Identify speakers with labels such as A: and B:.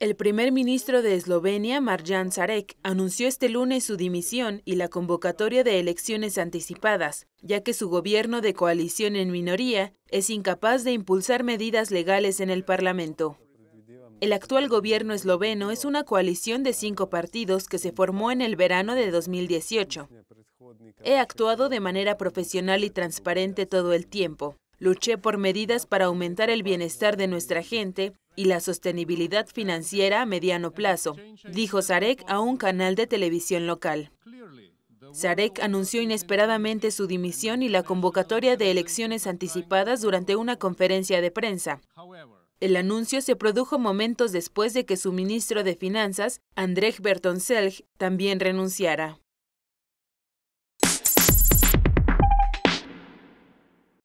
A: El primer ministro de Eslovenia, Marjan Zarek, anunció este lunes su dimisión y la convocatoria de elecciones anticipadas, ya que su gobierno de coalición en minoría es incapaz de impulsar medidas legales en el Parlamento. El actual gobierno esloveno es una coalición de cinco partidos que se formó en el verano de 2018. He actuado de manera profesional y transparente todo el tiempo. Luché por medidas para aumentar el bienestar de nuestra gente y la sostenibilidad financiera a mediano plazo, dijo Sarek a un canal de televisión local. Zarek anunció inesperadamente su dimisión y la convocatoria de elecciones anticipadas durante una conferencia de prensa. El anuncio se produjo momentos después de que su ministro de Finanzas, Berton Bertoncelg, también renunciara.